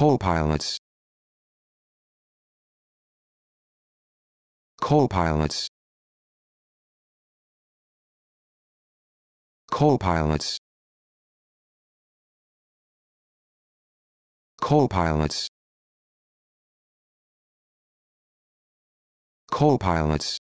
co-pilots co-pilots co-pilots co-pilots co-pilots